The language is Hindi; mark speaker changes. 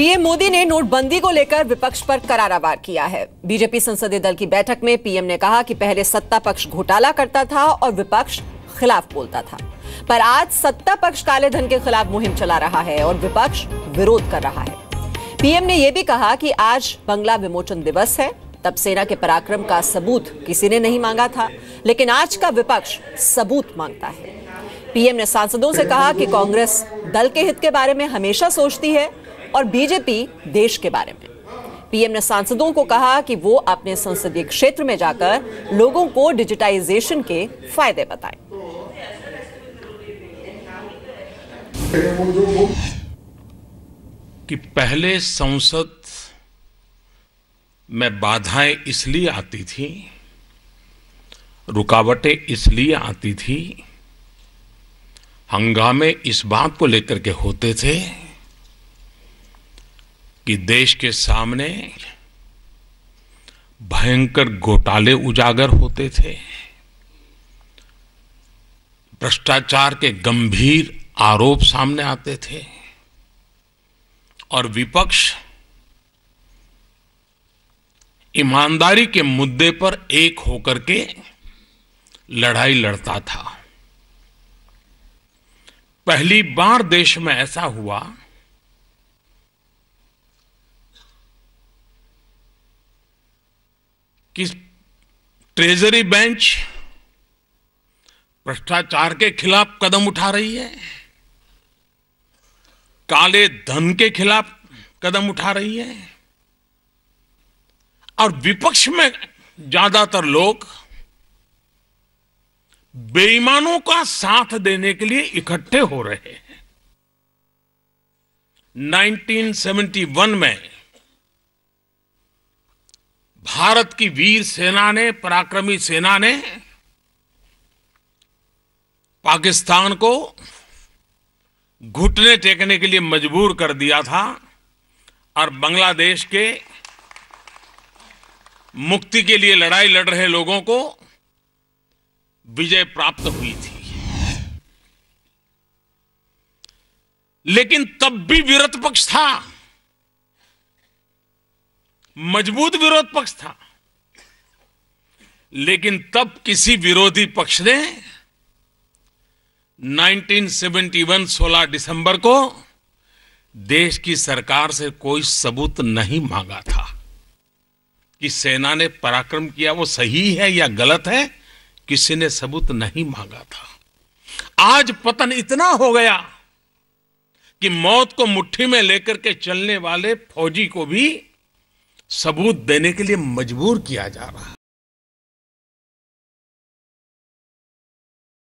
Speaker 1: पीएम मोदी ने नोटबंदी को लेकर विपक्ष पर करारा वार किया है बीजेपी संसदीय दल की बैठक में पीएम ने कहा कि पहले सत्ता पक्ष घोटाला करता था और विपक्ष खिलाफ बोलता था पर आज सत्ता पक्ष काले धन के खिलाफ मुहिम चला रहा है और विपक्ष विरोध कर रहा है पीएम ने यह भी कहा कि आज बंगला विमोचन दिवस है तब सेना के पराक्रम का सबूत किसी ने नहीं मांगा था लेकिन आज का विपक्ष सबूत मांगता है पीएम ने सांसदों से कहा कि कांग्रेस दल के हित के बारे में हमेशा सोचती है और बीजेपी देश के बारे में पीएम ने सांसदों को कहा कि वो अपने संसदीय क्षेत्र में जाकर लोगों को डिजिटाइजेशन के फायदे बताएं।
Speaker 2: कि पहले संसद में बाधाएं इसलिए आती थी रुकावटें इसलिए आती थी हंगामे इस बात को लेकर के होते थे कि देश के सामने भयंकर घोटाले उजागर होते थे भ्रष्टाचार के गंभीर आरोप सामने आते थे और विपक्ष ईमानदारी के मुद्दे पर एक होकर के लड़ाई लड़ता था पहली बार देश में ऐसा हुआ कि ट्रेजरी बेंच भ्रष्टाचार के खिलाफ कदम उठा रही है काले धन के खिलाफ कदम उठा रही है और विपक्ष में ज्यादातर लोग बेईमानों का साथ देने के लिए इकट्ठे हो रहे हैं 1971 में भारत की वीर सेना ने पराक्रमी सेना ने पाकिस्तान को घुटने टेकने के लिए मजबूर कर दिया था और बांग्लादेश के मुक्ति के लिए लड़ाई लड़ रहे लोगों को विजय प्राप्त हुई थी लेकिन तब भी विरत पक्ष था मजबूत विरोध पक्ष था लेकिन तब किसी विरोधी पक्ष ने 1971 16 दिसंबर को देश की सरकार से कोई सबूत नहीं मांगा था कि सेना ने पराक्रम किया वो सही है या गलत है किसी ने सबूत नहीं मांगा था आज पतन इतना हो गया कि मौत को मुट्ठी में लेकर के चलने वाले फौजी को भी सबूत देने के लिए मजबूर किया जा रहा है